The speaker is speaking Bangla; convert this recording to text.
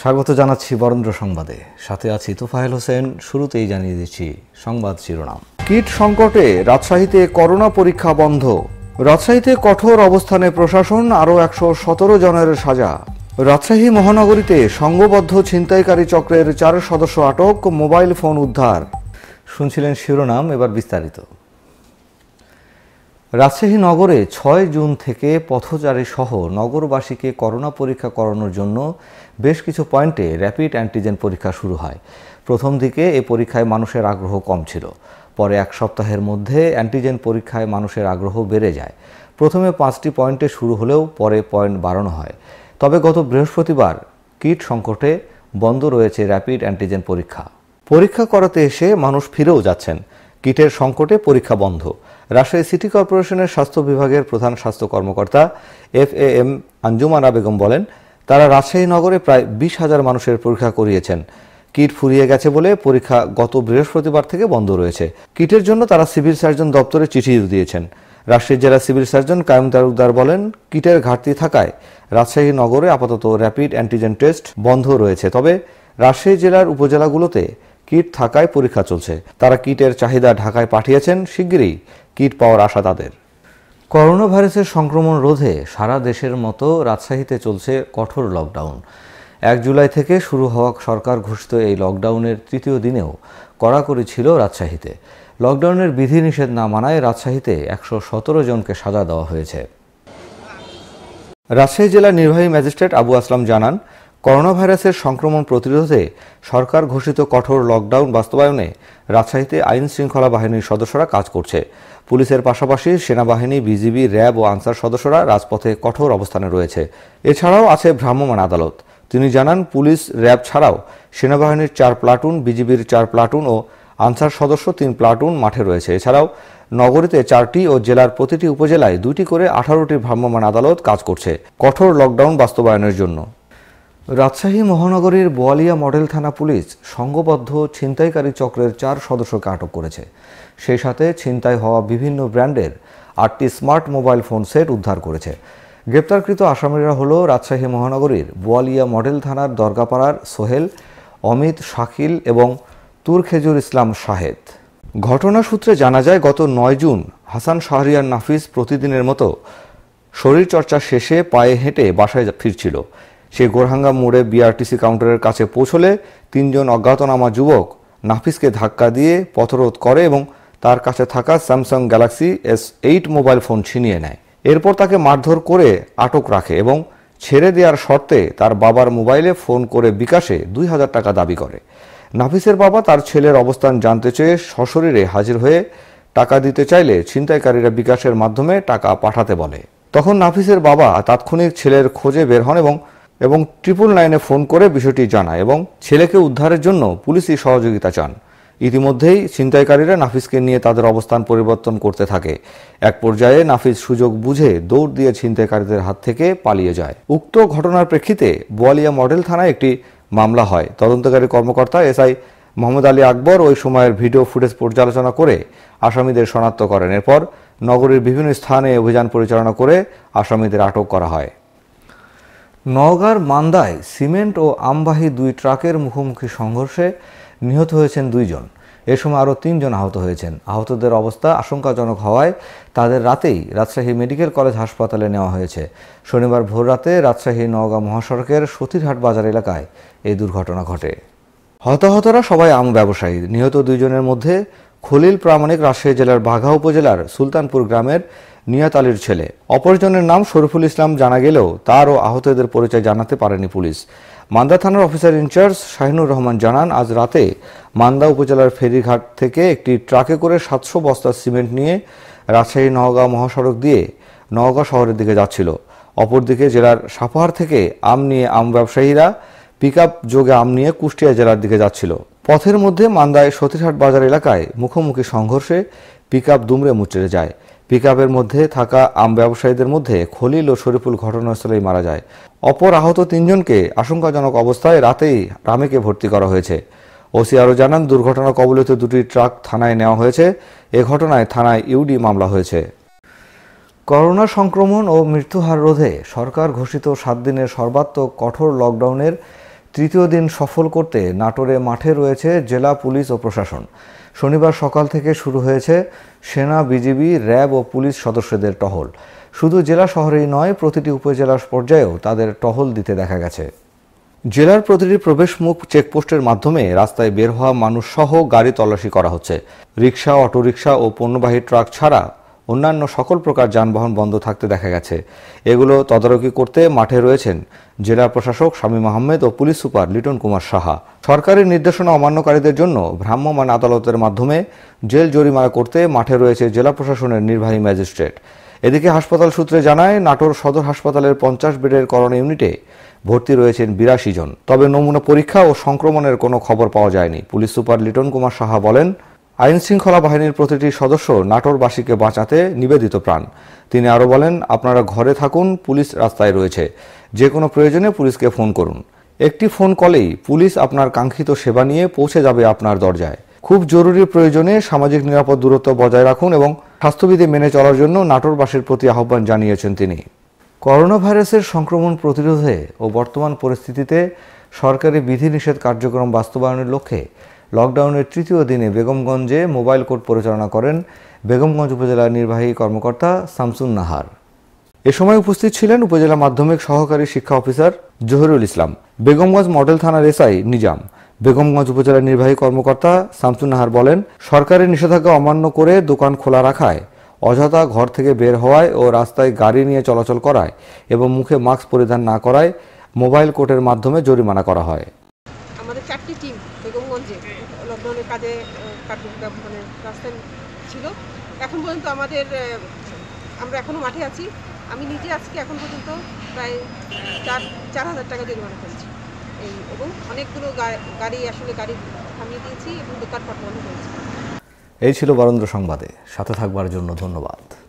স্বাগত জানাচ্ছি বরেন্দ্র সংবাদে সাথে আছি তোফাহেল হোসেন শুরুতেই জানিয়ে দিচ্ছি সংবাদ শিরোনাম কীট সংকটে রাজশাহীতে করোনা পরীক্ষা বন্ধ রাজশাহীতে কঠোর অবস্থানে প্রশাসন আরও একশো সতেরো জনের সাজা রাজশাহী মহানগরীতে সংঘবদ্ধ ছিনতাইকারী চক্রের চার সদস্য আটক মোবাইল ফোন উদ্ধার শুনছিলেন শিরোনাম এবার বিস্তারিত রাজশাহী নগরে ছয় জুন থেকে পথচারী সহ নগরবাসীকে করোনা পরীক্ষা করানোর জন্য বেশ কিছু পয়েন্টে র্যাপিড অ্যান্টিজেন পরীক্ষা শুরু হয় প্রথম দিকে এ পরীক্ষায় মানুষের আগ্রহ কম ছিল পরে এক সপ্তাহের মধ্যে অ্যান্টিজেন পরীক্ষায় মানুষের আগ্রহ বেড়ে যায় প্রথমে পাঁচটি পয়েন্টে শুরু হলেও পরে পয়েন্ট বাড়ানো হয় তবে গত বৃহস্পতিবার কিট সংকটে বন্ধ রয়েছে র্যাপিড অ্যান্টিজেন পরীক্ষা পরীক্ষা করাতে এসে মানুষ ফিরেও যাচ্ছেন কিটের সংকটে পরীক্ষা বন্ধ রাজশাহী সিটি কর্পোরেশনের স্বাস্থ্য বিভাগের প্রধান স্বাস্থ্য কর্মকর্তা F A M Anjumana Begum বলেন তারা রাজশাহী নগরে প্রায় বিশ হাজার মানুষের পরীক্ষা করিয়েছেন কিট ফুরিয়ে গেছে বলে পরীক্ষা গত বৃহস্পতিবার থেকে বন্ধ রয়েছে কিটের জন্য তারা সিভিল সার্জন দপ্তরে চিঠি দিয়েছেন রাজশাহী জেলা সিভিল সার্জন কায়ম তালুকদার বলেন কিটের ঘাটতি থাকায় রাজশাহী নগরে আপাতত র্যাপিড অ্যান্টিজেন টেস্ট বন্ধ রয়েছে তবে রাজশাহী জেলার উপজেলাগুলোতে কিট থাকায় পরীক্ষা চলছে তারা কিটের চাহিদা ঢাকায় পাঠিয়েছেন শিগগিরই কিট পাওয়ার আশা তাদের করোনা ভাইরাসের সংক্রমণ রোধে সারা দেশের মতো রাজশাহীতে চলছে কঠোর লকডাউন এক জুলাই থেকে শুরু হওয়া সরকার ঘোষিত এই লকডাউনের তৃতীয় দিনেও কড়াকড়ি ছিল রাজশাহীতে লকডাউনের বিধিনিষেধ না মানায় রাজশাহীতে একশো সতেরো জনকে সাজা দেওয়া হয়েছে রাজশাহী জেলার নির্বাহী ম্যাজিস্ট্রেট আবু আসলাম জানান করোনা ভাইরাসের সংক্রমণ প্রতিরোধে সরকার ঘোষিত কঠোর লকডাউন বাস্তবায়নে রাজশাহীতে আইন শৃঙ্খলা বাহিনীর সদস্যরা কাজ করছে পুলিশের পাশাপাশি সেনাবাহিনী বিজিবি র্যাব ও আনসার সদস্যরা রাজপথে কঠোর অবস্থানে রয়েছে এছাড়াও আছে ভ্রাম্যমাণ আদালত তিনি জানান পুলিশ র্যাব ছাড়াও সেনাবাহিনীর চার প্লাটুন বিজিবির চার প্লাটুন ও আনসার সদস্য তিন প্লাটুন মাঠে রয়েছে এছাড়াও নগরীতে চারটি ও জেলার প্রতিটি উপজেলায় দুটি করে আঠারোটি ভ্রাম্যমাণ আদালত কাজ করছে কঠোর লকডাউন বাস্তবায়নের জন্য রাজশাহী মহানগরীর বোয়ালিয়া মডেল থানা পুলিশ সংঘবদ্ধ ছিনতাইকারী চক্রের চার সদস্যকে আটক করেছে সেই সাথে ছিনতাই হওয়া বিভিন্ন ব্র্যান্ডের আটটি স্মার্ট মোবাইল ফোন সেট উদ্ধার করেছে গ্রেপ্তারকৃত আসামিরা হল রাজশাহী মহানগরীর বোয়ালিয়া মডেল থানার দরগাপাড়ার সোহেল অমিত শাকিল এবং তুরখেজুর ইসলাম শাহেদ ঘটনা সূত্রে জানা যায় গত নয় জুন হাসান শাহরিয়ার নাফিস প্রতিদিনের মতো শরীরচর্চা শেষে পায়ে হেঁটে বাসায় ফিরছিল সে গোরহাঙ্গা মোড়ে বিআরটিসি কাউন্টারের কাছে পৌঁছলে তিনজন অজ্ঞাতনামা যুবক নাফিসকে ধাক্কা দিয়ে পথরোধ করে এবং তার কাছে থাকা Samsung Galaxy S eight mobile phone ছিনিয়ে নেয় এরপর তাকে মারধর করে আটক রাখে এবং ছেড়ে দেওয়ার শর্তে তার বাবার মোবাইলে ফোন করে বিকাশে দুই হাজার টাকা দাবি করে নাফিসের বাবা তার ছেলের অবস্থান জানতে চেয়ে সশরীরে হাজির হয়ে টাকা দিতে চাইলে ছিনতাইকারীরা বিকাশের মাধ্যমে টাকা পাঠাতে বলে তখন নাফিসের বাবা তাৎক্ষণিক ছেলের খোঁজে বের হন এবং এবং ট্রিপল নাইনে ফোন করে বিষয়টি জানায় এবং ছেলেকে উদ্ধারের জন্য পুলিশই সহযোগিতা চান ইতিমধ্যেই ছিনতাইকারীরা নাফিসকে নিয়ে তাদের অবস্থান পরিবর্তন করতে থাকে এক পর্যায়ে নাফিস সুযোগ বুঝে দৌড় দিয়ে ছিনতাইকারীদের হাত থেকে পালিয়ে যায় উক্ত ঘটনার প্রেক্ষিতে বোয়ালিয়া মডেল থানায় একটি মামলা হয় তদন্তকারী কর্মকর্তা এসআই মোহাম্মদ আলী আকবর ওই সময়ের ভিডিও ফুটেজ পর্যালোচনা করে আসামিদের শনাক্ত করেন এরপর নগরীর বিভিন্ন স্থানে অভিযান পরিচালনা করে আসামিদের আটক করা হয় নওগাঁর মান্দায় সিমেন্ট ও আমবাহী দুই ট্রাকের মুখোমুখি সংঘর্ষে নিহত হয়েছেন দুইজন এ সময় আরও তিনজন আহত হয়েছেন আহতদের অবস্থা আশঙ্কাজনক হওয়ায় তাদের রাতেই রাজশাহী মেডিকেল কলেজ হাসপাতালে নেওয়া হয়েছে শনিবার ভোররাতে রাজশাহী নওগাঁ মহাসড়কের সতীরহাট বাজার এলাকায় এই দুর্ঘটনা ঘটে হতাহতরা সবাই আম ব্যবসায়ী নিহত দুইজনের মধ্যে খলিল প্রামাণিক রাজশাহী জেলার বাঘা উপজেলার সুলতানপুর গ্রামের নিয়াত আলীর ছেলে অপরজনের নাম শরীফুল ইসলাম জানা গেলেও তার ও আহতদের পরিচয় জানাতে পারেনি পুলিশ মান্দা থানার অফিসার ইনচার্জ শাহিনুর রহমান জানান আজ রাতে মান্দা উপজেলার ফেরিঘাট থেকে একটি ট্রাকে করে সাতশো বস্তা সিমেন্ট নিয়ে রাজশাহী নওগাঁ মহাসড়ক দিয়ে নওগাঁ শহরের দিকে যাচ্ছিল অপরদিকে জেলার সাপাহার থেকে আম নিয়ে আম ব্যবসায়ীরা পিক আপ যোগে আম নিয়ে কুষ্টিয়া জেলার দিকে যাচ্ছিল পথের মধ্যে মান্দায় সতীরহাট বাজার এলাকায় মুখোমুখি সংঘর্ষে পিক আপ দুমড়ে মুচড়ে যায় পিকআপের মধ্যে থাকা আম ব্যবসায়ীদের মধ্যে খলিল ও শরীফুল ঘটনাস্থলেই মারা যায় অপর আহত তিনজনকে আশঙ্কাজনক অবস্থায় রাতেই রামেকে ভর্তি করা হয়েছে ওসি আরও জানান দুর্ঘটনা কবলিত দুটি ট্রাক থানায় নেওয়া হয়েছে এ ঘটনায় থানায় ইউডি মামলা হয়েছে করোনা সংক্রমণ ও মৃত্যুহার রোধে সরকার ঘোষিত সাত দিনের সর্বাত্মক কঠোর লকডাউনের তৃতীয় দিন সফল করতে নাটোরে মাঠে রয়েছে জেলা পুলিশ ও প্রশাসন শনিবার সকাল থেকে শুরু হয়েছে সেনা বিজিবি র্যাব ও পুলিশ সদস্যদের টহল শুধু জেলা শহরেই নয় প্রতিটি উপজেলা পর্যায়েও তাদের টহল দিতে দেখা গেছে জেলার প্রতিটি প্রবেশমুখ চেকপোস্টের মাধ্যমে রাস্তায় বের হওয়া মানুষসহ গাড়ি তল্লাশি করা হচ্ছে রিক্সা অটোরিক্সা ও পণ্যবাহী ট্রাক ছাড়া অন্যান্য সকল প্রকার যানবাহন বন্ধ থাকতে দেখা গেছে এগুলো তদারকি করতে মাঠে রয়েছেন জেলা প্রশাসক স্বামী মাহমেদ ও পুলিশ সুপার লিটন কুমার সাহা সরকারের নির্দেশনা অমান্যকারীদের জন্য ভ্রাম্যমান আদালতের মাধ্যমে জেল জরিমানা করতে মাঠে রয়েছে জেলা প্রশাসনের নির্বাহী ম্যাজিস্ট্রেট এদিকে হাসপাতাল সূত্রে জানায় নাটোর সদর হাসপাতালের পঞ্চাশ বেডের করোনা ইউনিটে ভর্তি রয়েছেন বিরাশি জন তবে নমুনা পরীক্ষা ও সংক্রমণের কোনো খবর পাওয়া যায়নি পুলিশ সুপার লিটন কুমার সাহা বলেন আইন শৃঙ্খলা বাহিনীর প্রতিটি সদস্য নাটোরবাসীকে বাঁচাতে নিবেদিত প্রাণ তিনি আরও বলেন আপনারা ঘরে থাকুন পুলিশ রাস্তায় রয়েছে যে কোনো প্রয়োজনে পুলিশকে ফোন করুন একটি ফোন কলেই পুলিশ আপনার কাঙ্ক্ষিত সেবা নিয়ে পৌঁছে যাবে আপনার দরজায় খুব জরুরি প্রয়োজনে সামাজিক নিরাপদ দূরত্ব বজায় রাখুন এবং স্বাস্থ্যবিধি মেনে চলার জন্য নাটোরবাসীর প্রতি আহ্বান জানিয়েছেন তিনি করোনা ভাইরাসের সংক্রমণ প্রতিরোধে ও বর্তমান পরিস্থিতিতে সরকারি বিধিনিষেধ কার্যক্রম বাস্তবায়নের লক্ষ্যে লকডাউনের তৃতীয় দিনে বেগমগঞ্জে মোবাইল কোর্ট পরিচালনা করেন বেগমগঞ্জ উপজেলা নির্বাহী কর্মকর্তা শামসুন নাহার এ সময় উপস্থিত ছিলেন উপজেলা মাধ্যমিক সহকারী শিক্ষা অফিসার জহিরুল ইসলাম বেগমগঞ্জ মডেল থানার এসআই নিজাম বেগমগঞ্জ উপজেলা নির্বাহী কর্মকর্তা শামসুন নাহার বলেন সরকারের নিষেধাজ্ঞা অমান্য করে দোকান খোলা রাখায় অযথা ঘর থেকে বের হওয়ায় ও রাস্তায় গাড়ি নিয়ে চলাচল করায় এবং মুখে মাস্ক পরিধান না করায় মোবাইল কোর্টের মাধ্যমে জরিমানা করা হয় একটি টিম বেগমগঞ্জে লকডাউনের কাজে মানে রাস্তায় ছিল এখন পর্যন্ত আমাদের আমরা এখনও মাঠে আছি আমি নিজে আজকে এখন পর্যন্ত প্রায় চার চার হাজার টাকা জরিমানা করেছি এই এবং অনেকগুলো গাড়ি আসলে গাড়ি থামিয়ে দিয়েছি এবং দোকানপাট বন্ধ করেছি এই ছিল বরেন্দ্র সংবাদে সাথে থাকবার জন্য ধন্যবাদ